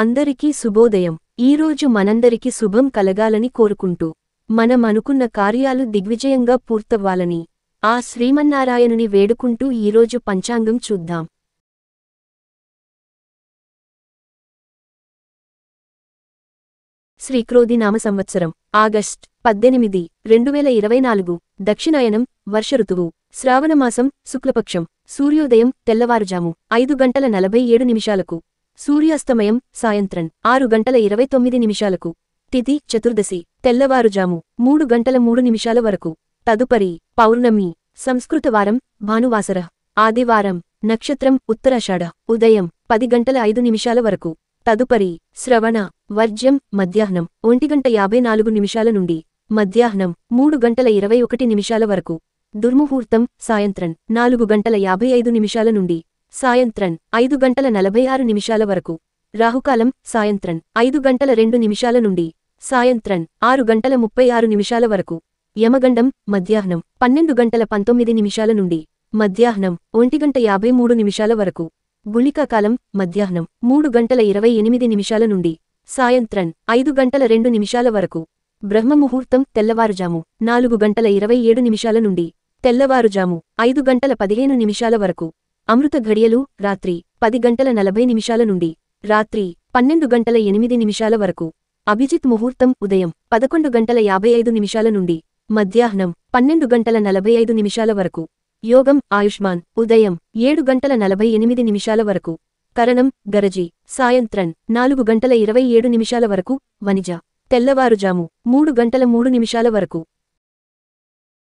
అందరికీ శుభోదయం ఈరోజు మనందరికీ శుభం కలగాలని కోరుకుంటూ మనం అనుకున్న కార్యాలు దిగ్విజయంగా పూర్తవ్వాలని ఆ శ్రీమన్నారాయణుని వేడుకుంటూ ఈరోజు పంచాంగం చూద్దాం శ్రీక్రోధి నామ సంవత్సరం ఆగస్ట్ పద్దెనిమిది రెండువేల ఇరవై నాలుగు దక్షిణాయనం వర్షఋతువు శ్రావణమాసం శుక్లపక్షం సూర్యోదయం తెల్లవారుజాము ఐదు గంటల నలభై ఏడు నిమిషాలకు సూర్యాస్తమయం సాయంత్రం ఆరు గంటల ఇరవై తొమ్మిది నిమిషాలకు తిథి చతుర్దశి తెల్లవారుజాము మూడు గంటల మూడు నిమిషాల వరకు తదుపరి పౌర్ణమి సంస్కృత వారం భానువాసర ఆదివారం నక్షత్రం ఉత్తరాషాఢ ఉదయం పది గంటల ఐదు నిమిషాల వరకు తదుపరి శ్రవణ వర్జ్యం మధ్యాహ్నం ఒంటి గంట యాభై నాలుగు నిమిషాల నుండి మధ్యాహ్నం మూడు గంటల ఇరవై ఒకటి నిమిషాల వరకు దుర్ముహూర్తం సాయంత్రం నాలుగు గంటల యాభై ఐదు నిమిషాల నుండి సాయంత్రం ఐదు గంటల నలభై ఆరు నిమిషాల వరకు రాహుకాలం సాయంత్రం ఐదు గంటల రెండు నిమిషాల నుండి సాయంత్రం ఆరు గంటల ముప్పై ఆరు నిమిషాల వరకు యమగండం మధ్యాహ్నం పన్నెండు గంటల పంతొమ్మిది నిమిషాల నుండి మధ్యాహ్నం ఒంటి గంట యాభై మూడు నిమిషాల వరకు గుళికాకాలం మధ్యాహ్నం మూడు గంటల ఇరవై ఎనిమిది నిమిషాల నుండి సాయంత్రం ఐదు గంటల రెండు నిమిషాల వరకు బ్రహ్మముహూర్తం తెల్లవారుజాము నాలుగు గంటల ఇరవై ఏడు నిమిషాల నుండి తెల్లవారుజాము ఐదు గంటల పదిహేను నిమిషాల వరకు అమృత ఘడియలు రాత్రి పది గంటల నలభై నిమిషాల నుండి రాత్రి పన్నెండు గంటల ఎనిమిది నిమిషాల వరకు అభిజిత్ ముహూర్తం ఉదయం పదకొండు గంటల యాభై ఐదు నిమిషాల నుండి మధ్యాహ్నం పన్నెండు గంటల నలభై ఐదు నిమిషాల వరకు యోగం ఆయుష్మాన్ ఉదయం ఏడు గంటల నలభై ఎనిమిది నిమిషాల వరకు కరణం గరజి సాయంత్రం నాలుగు గంటల ఇరవై ఏడు నిమిషాల వరకు వనిజ తెల్లవారుజాము మూడు గంటల మూడు నిమిషాల వరకు